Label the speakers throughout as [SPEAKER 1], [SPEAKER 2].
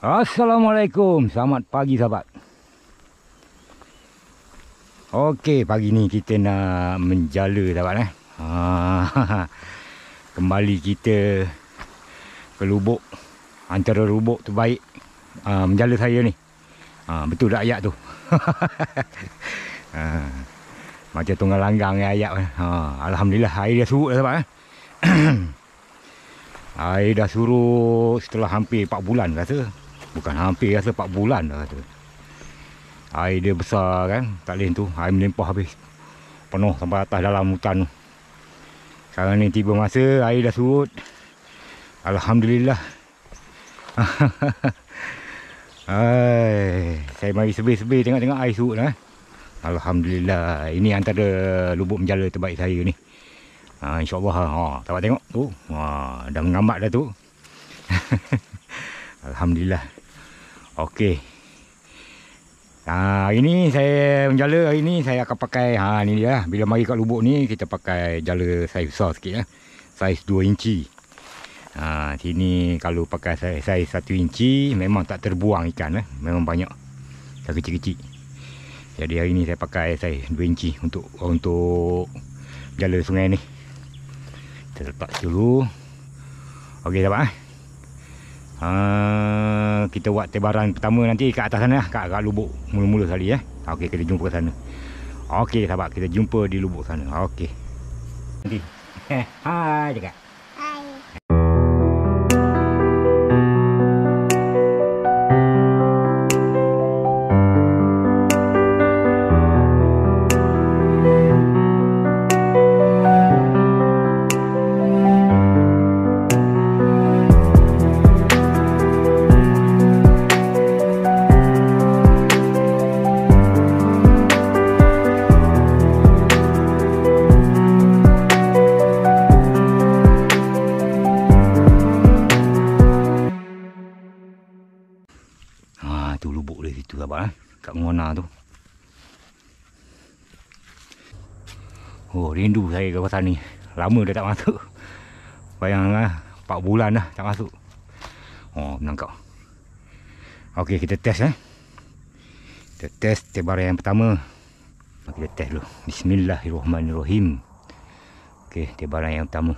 [SPEAKER 1] Assalamualaikum, selamat pagi sahabat. Okey, pagi ni kita nak menjala sahabat eh. Ha. Kembali kita ke lubuk antara lubuk terbaik ha, menjala saya ni. Ha, betul tak ayat tu? ha. Macam tunggal langgang ya ayat. Eh. Ha. Alhamdulillah, air dah surut dah sahabat eh. Air dah surut setelah hampir 4 bulan rasa. Bukan hampir rasa 4 bulan dah tu. Air dia besar kan Tak lain tu Air melimpah habis Penuh sampai atas dalam hutan tu Sekarang ni tiba masa Air dah surut Alhamdulillah Hai, Saya mari sebih-sebih tengok-tengok air surut lah eh. Alhamdulillah Ini antara lubuk menjala terbaik saya ni ha, InsyaAllah ha, Tak tengok tu ha, Dah mengambat dah tu Alhamdulillah Okey. Ha hari ni saya menjala hari ni saya akan pakai ha ni dia lah. bila mari kat lubuk ni kita pakai jala saiz besar sikitlah. Saiz 2 inci. Ha sini kalau pakai saiz, saiz 1 inci memang tak terbuang ikan eh. Memang banyak. Tak kecil-kecil. Jadi hari ini saya pakai saiz 2 inci untuk untuk jala sungai ni. Kita letak dulu. Okey dah pak. Ha kita buat tebaran pertama nanti kat atas sana lah, kat, kat lubuk mula-mula sekali eh. Ah, okey kita jumpa kat sana. Okey sahabat kita jumpa di lubuk sana. Okey. Nanti. Hai dekat. Tu. Oh, rindu saya ke kawasan ni. Lama dah tak masuk. Bayanglah, 4 bulan dah tak masuk. Oh, menangkap. Okey, kita test eh. Kita test tebaran yang pertama. Mari kita test dulu. Bismillahirrahmanirrahim. Okey, tebaran yang pertama.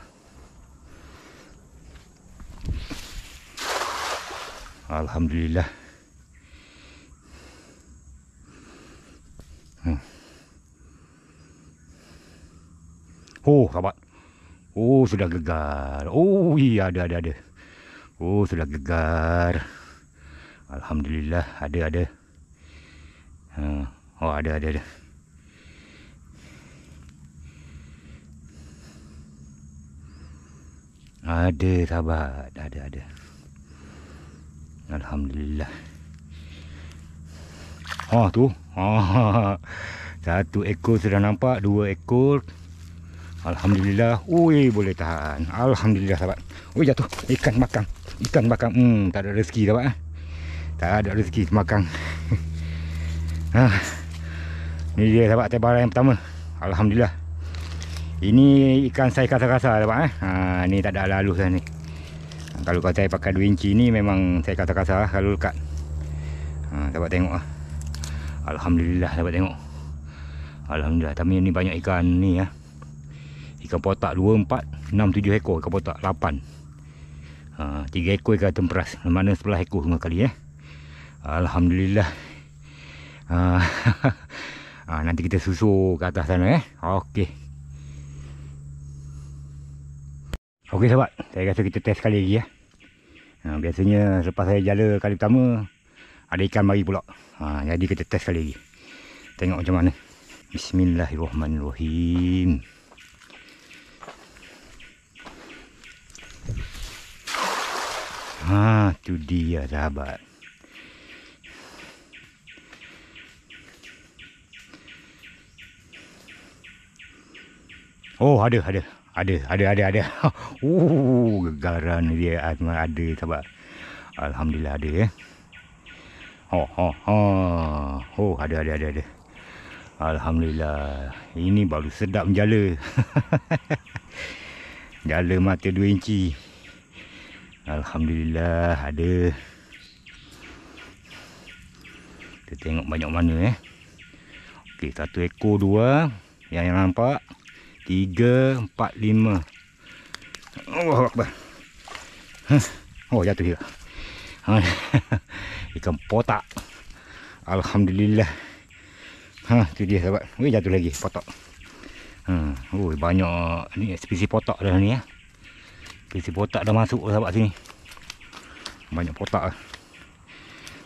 [SPEAKER 1] Alhamdulillah. Hmm. Oh, kawan. Oh, sudah gegar. Oh, iya, ada, ada, ada. Oh, sudah gegar. Alhamdulillah, ada, ada. Hmm. Oh, ada, ada, ada. Ada, sahabat. Ada, ada. Alhamdulillah. Ha ah, tu. Ha. Ah. Satu ekor sudah nampak, dua ekor. Alhamdulillah. Ui boleh tahan. Alhamdulillah sahabat. Ui jatuh ikan makan. Ikan makan. Hmm tak ada rezeki sahabat eh. Tak ada rezeki makan. ha. Ah. dia sahabat tebaran yang pertama. Alhamdulillah. Ini ikan saya kasar-kasar sahabat eh. Ha ni tak ada halus dah ni. Kalau kata saya pakai 2 inci ni memang saya kasar-kasar kalau lah, dekat. Ha sahabat tengoklah. Alhamdulillah lah dapat tengok Alhamdulillah Tapi ni banyak ikan ni ya. Ikan potak 2, 4, 6, 7 ekor Ikan potak 8 Ha, 3 ekor ikan temperas Mana sebelah ekor semua kali ya. Alhamdulillah ha, ha, Nanti kita susu ke atas sana eh? Okey Okey sahabat Saya rasa kita test sekali lagi ya. ha, Biasanya selepas saya jala kali pertama ada ikan mari pula. Ha, jadi kita test sekali lagi. Tengok macam mana. Bismillahirrahmanirrahim. Ha, tu dia sahabat. Oh, ada, ada. Ada, ada, ada, ada. Uh, gegaran dia ada sahabat. Alhamdulillah ada ya. Eh. Oh, oh, oh. oh ada, ada, ada, ada. Alhamdulillah. Ini baru sedap menjala. jala mata 2 inci. Alhamdulillah ada. Kita tengok banyak mana eh. Okey, satu ekor dua. Yang yang nampak. Tiga, empat, lima. Allah Akbar. Oh, jatuh juga. ikan potak Alhamdulillah ha, tu dia sahabat Ui, jatuh lagi potak ha, ui, banyak ni spesies potak dah ni ya. spesies potak dah masuk sahabat sini banyak potak lah.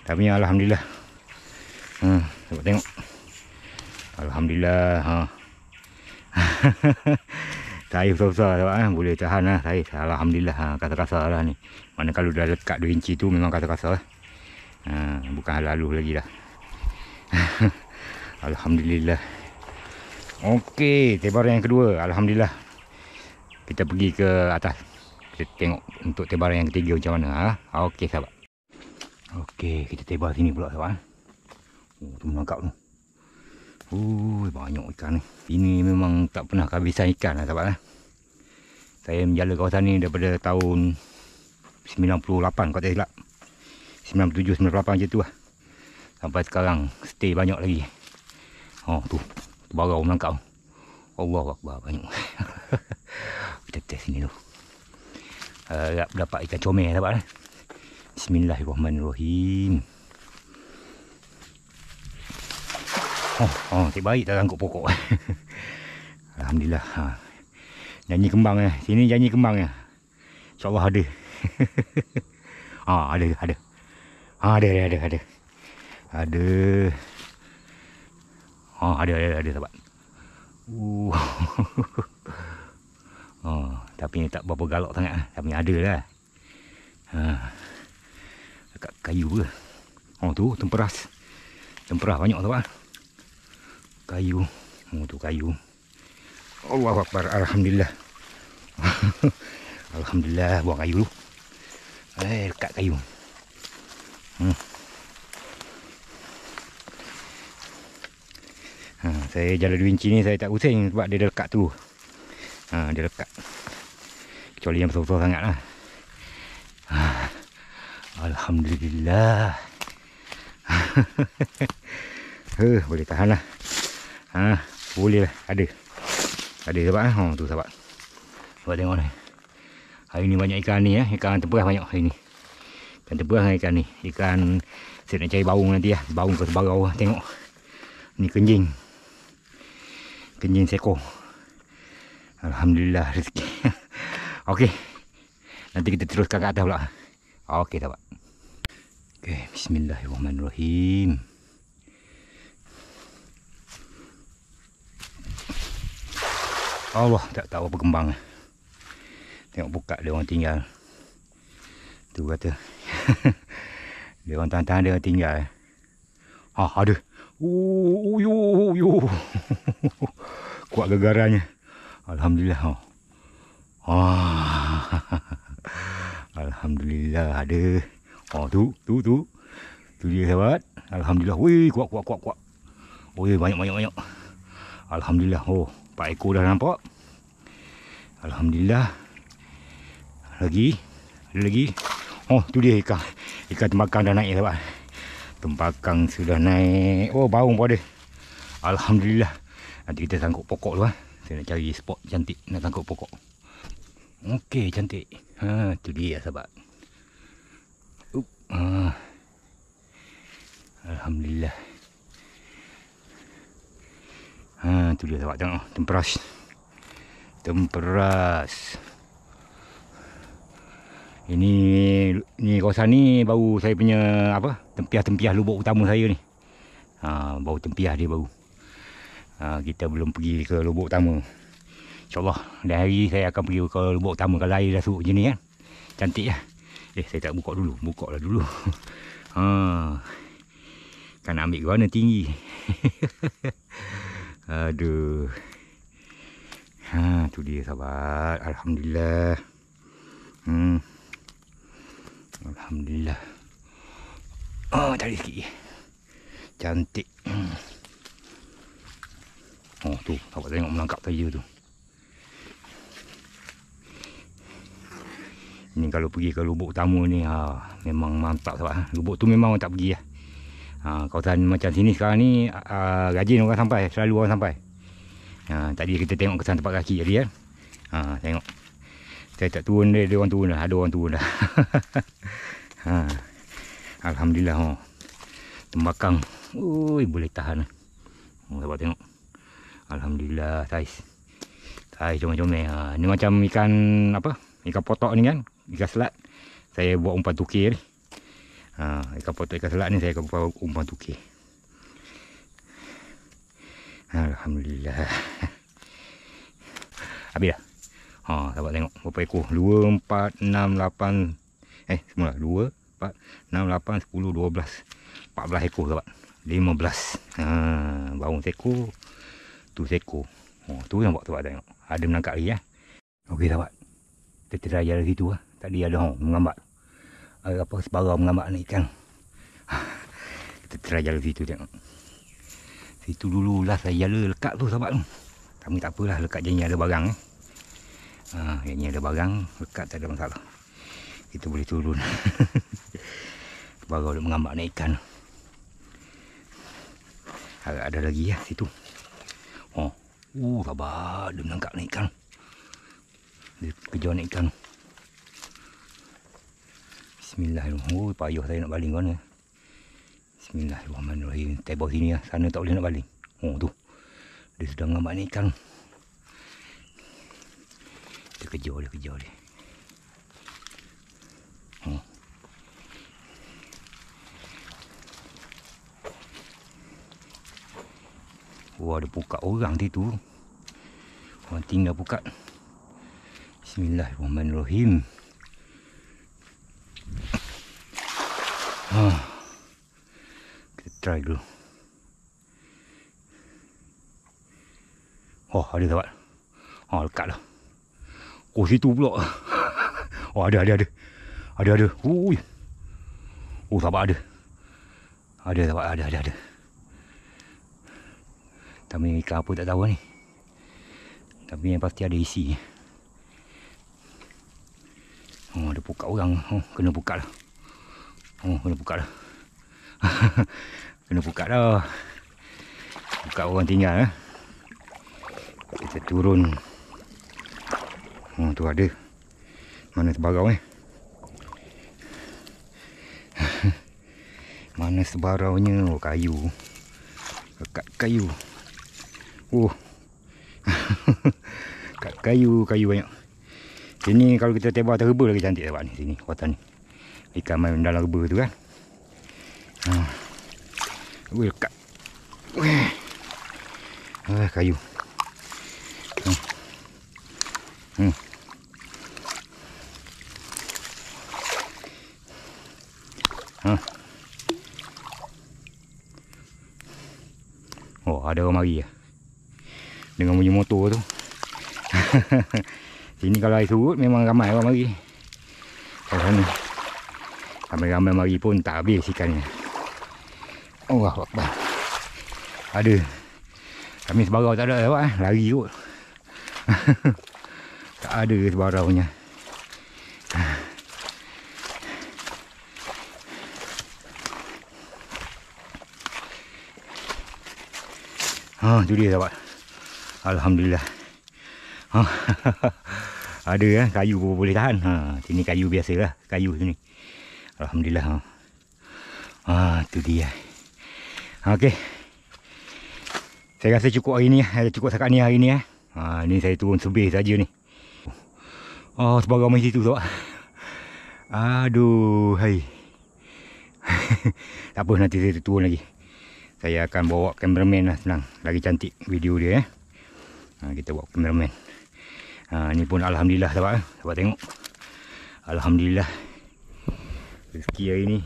[SPEAKER 1] tapi Alhamdulillah ha, sahabat tengok Alhamdulillah ha. Saya besar-besar sahabat eh. Boleh tahan lah eh. saya Alhamdulillah Kata ha, kata kasar lah ni Mana kalau dah dekat 2 inci tu Memang kata kata lah Ha, bukan halaluh lagi lah. Alhamdulillah Okey, tebaran yang kedua Alhamdulillah Kita pergi ke atas Kita tengok untuk tebaran yang ketiga macam mana ha? Okey sahabat Okey, kita tebar sini pula sahabat ha? Oh, tu menangkap tu Oh, banyak ikan ni Ini memang tak pernah kehabisan ikan lah sahabat lah. Saya menjala kawasan ni daripada tahun 98 kalau tak silap 97-98 macam tu lah Sampai sekarang stay banyak lagi Oh ha, tu, tu Barau melangkap Allah Akbar banyak Kita test sini tu Harap eh, uh, dapat ikan comel dapat lah Bismillahirrahmanirrahim Oh, ha, oh ha, tak baik tak sanggup pokok Alhamdulillah ha. Janji kembang lah Sini janji kembang lah InsyaAllah ada Ah ada ada Ha, ada, ada, ada. Ada. ada. Ha, ada, ada, ada, sahabat. Uh. ha, tapi ni tak berapa galak sangat. Lah. Tapi ada lah. Ha. Dekat kayu ke. Oh tu temperas. Temperas banyak tu Kayu. Oh tu kayu. Allahu akbar. Alhamdulillah. Alhamdulillah buang kayu tu. Eh dekat kayu. Hmm. Ha, saya jalan winci ni saya tak pusing sebab dia dekat tu. Ha, dia dekat. Kecuali yang besar-besar sangat lah. Ha, Alhamdulillah. Ha, boleh tahan lah. Ha, boleh lah. Ada. Ada sahabat lah. Ha, tu sahabat. Sebab tengok ni. Hari ni banyak ikan ni ya. Ikan tempurah banyak hari ni. Kan terbuang ikan ni. Ikan saya nak cari baung nanti lah. Baung ke sebarau lah. Tengok. Ni kenjing. Kenjing seko. Alhamdulillah rezeki. Okey. Nanti kita teruskan ke atas pula. Okey tak pak. Okey. Bismillahirrahmanirrahim. Allah tak tahu apa kembang. Tengok buka dia orang tinggal. Tu kata. dia orang tantang dia tinggal. Ha, ada. Uyu uyu. uyu. Kuat gegarannya. Alhamdulillah. Ha. ha. Alhamdulillah ada. Ha tu, tu tu. Tu dia sahabat. Alhamdulillah. Wei, kuat kuat kuat kuat. Oi, banyak banyak banyak. Alhamdulillah. Oh, Pak ekor dah nampak. Alhamdulillah. Lagi. Ada lagi. Oh, tu dia ikan. Ikan tembakang dah naik, sahabat. Tembakang sudah naik. Oh, bau pun ada. Alhamdulillah. Nanti kita sangkut pokok dulu, ha. Saya nak cari spot cantik nak sangkut pokok. Okey, cantik. Ha, tu dia, sahabat. Up. Ha. Alhamdulillah. Ha, tu dia, sahabat. Tengok, temperas. Temperas. Temperas. Ini ni kawasan ni baru saya punya apa? Tempiah-tempiah lubuk utama saya ni. Ha, baru tempiah dia baru. Ha, kita belum pergi ke lubuk utama. InsyaAllah Dan hari saya akan pergi ke lubuk utama Kalau air dah suruh macam ni kan Cantik ya? Eh saya tak buka dulu Buka lah dulu ha. Kan nak ambil ke tinggi Aduh ha, tu dia sahabat Alhamdulillah Hmm Alhamdulillah. Oh, cari sikit. Cantik. Hmm. Oh, tu. Awak tengok melangkap kaya tu. Ini kalau pergi ke lubuk utama ni, ha, memang mantap sebab. Ha. Lubuk tu memang orang tak pergi. Ha. Ha, kawasan macam sini sekarang ni, ha, ha, rajin orang sampai. Selalu orang sampai. Ha, tadi kita tengok kesan tempat kaki tadi. Ya. Ha, tengok. Saya tak turun dia, dia orang turun dah. Ada orang turun dah. ha. Alhamdulillah. Oh. Tembakang. Ui, boleh tahan. Lah. Oh, sabar tengok. Alhamdulillah. Saiz. Saiz comel-comel. Ha. Ni macam ikan apa? Ikan potok ni kan? Ikan selat. Saya buat umpan tukir ni. Ha. Ikan potok ikan selat ni saya buat umpan tukir. Alhamdulillah. Habis dah. Ha, dapat tengok berapa ekor. 2, 4, 6, 8. Eh, semua lah 2, 4, 6, 8, 10, 12. 14 ekor dapat. 15. Ha, bawang seko. Tu seko. Ha, tu yang buat tu tengok. Ada menangkap lagi ya. Okey dapat. Tertera ada situ lah. Tadi ada orang mengambat. Ada apa sebarang mengambat anak ikan. Ha, Tertera ada situ tengok. Situ dulu lah saya jalan lekat tu sahabat tu. Tapi tak apalah lekat jenis ada barang eh. Ha, ini ada barang Dekat tak ada masalah Kita boleh turun Barang boleh mengambak naik ikan Harap ada lagi ya situ Oh, uh, sabar Dia menangkap naik ikan Dia kejar naik ikan Bismillahirrahmanirrahim Oh, payuh saya nak baling kan Bismillahirrahmanirrahim Table sini lah, sana tak boleh nak baling Oh, tu Dia sedang mengambak naik ikan kita kejar dia, kejar dia. Oh, ha. ada buka orang dia tu. Orang tinggal pukat. Bismillahirrahmanirrahim. Ha. Kita try dulu. Oh, ada sahabat. Oh, ha, dekat lah. Oh situ pula Oh ada ada ada Ada ada Ui. Oh sabar ada Ada sabar ada ada ada Tapi ikan apa tak tahu lah ni Tapi yang pasti ada isi Oh ada buka orang oh, Kena buka lah Oh kena buka lah Kena buka dah Buka orang tinggal eh. Kita turun Oh tu ada. Mana sebarau eh? Mana sebaraunya? Oh kayu. Kat kayu. Oh. Kat kayu, kayu banyak. Sini kalau kita tebar terba lagi cantik dapat lah, ni sini. Kuatan ni. Ikan main dalam reba tu kan. Ha. Wih, kat. Wih. Ah, kayu. Hmm. Hmm. Ha. Oh, ada orang mari ya. Dengan bunyi motor tu. Sini kalau air surut memang ramai orang mari. Kalau sana. Ramai-ramai mari pun tak habis ikannya. Allah Akbar. Ada. Kami sebarang tak ada lewat eh. Lari kot. tak ada sebarangnya. Ha, tu dia dapat. Alhamdulillah. Ha. Ada eh, kayu pun boleh tahan. Ha, sini kayu biasalah, kayu sini. Alhamdulillah. Ha. Ha, tu dia. Ha, Okey. Saya rasa cukup hari ni ya. Cukup sekat ni hari ni eh. Ha, ni saya turun sebih saja ni. Oh, sebab ramai situ tu. Aduh, hai. tak apa nanti saya turun lagi saya akan bawa cameraman lah senang lagi cantik video dia eh. ha, kita bawa cameraman ha, ni pun Alhamdulillah sahabat eh. sahabat tengok Alhamdulillah rezeki hari ni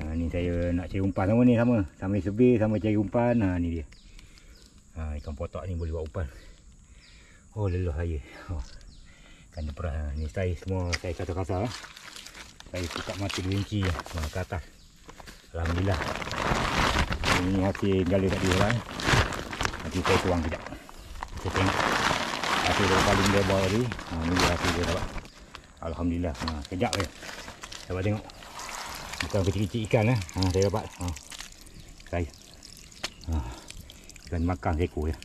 [SPEAKER 1] ha, ni saya nak cari umpan sama ni sama sama survey sama cari umpan ha, ni dia ha, ikan potok ni boleh buat umpan oh leluh saya oh. kan dia perah ni saya semua saya kata-kata saya tukar eh. mati 2 inci ke atas Alhamdulillah ini hati gali tadi orang. Nanti saya tuang sekejap. Kita tengok. Hasil dia paling lebar tadi. Ha, ini dia hasil dia dapat. Alhamdulillah. Ha, kejap je. Dapat tengok. Bukan kecil-kecil ikan eh. Ha, saya dapat. Ha. Saya. Ha. Ikan makan seko ya.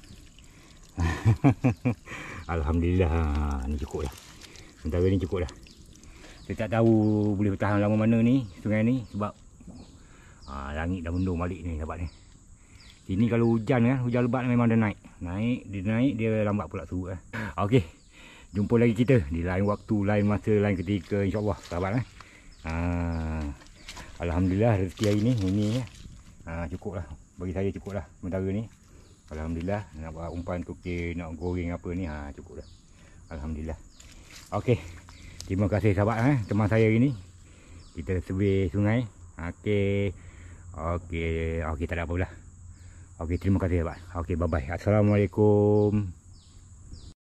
[SPEAKER 1] Alhamdulillah. Ha, ini cukup dah. Sementara ini cukup lah. Saya tak tahu boleh bertahan lama mana ni. Sungai ni. Sebab Ha, langit dah mendung balik ni dapat ni. Ini kalau hujan kan, hujan lebat ni memang dia naik. Naik, dia naik, dia lambat pula surut kan. Eh. Okey. Jumpa lagi kita di lain waktu, lain masa, lain ketika insyaallah, allah sahabat eh. Ha, alhamdulillah rezeki hari ni ini ya. Ha, cukuplah bagi saya cukuplah sementara ni. Alhamdulillah nak buat umpan tukir, nak goreng apa ni ha cukuplah. Alhamdulillah. Okey. Terima kasih sahabat eh teman saya hari ni. Kita sebi sungai. Okey. Okey, okey tak ada apa pula. Okey, terima kasih, Pak. Okey, bye-bye. Assalamualaikum.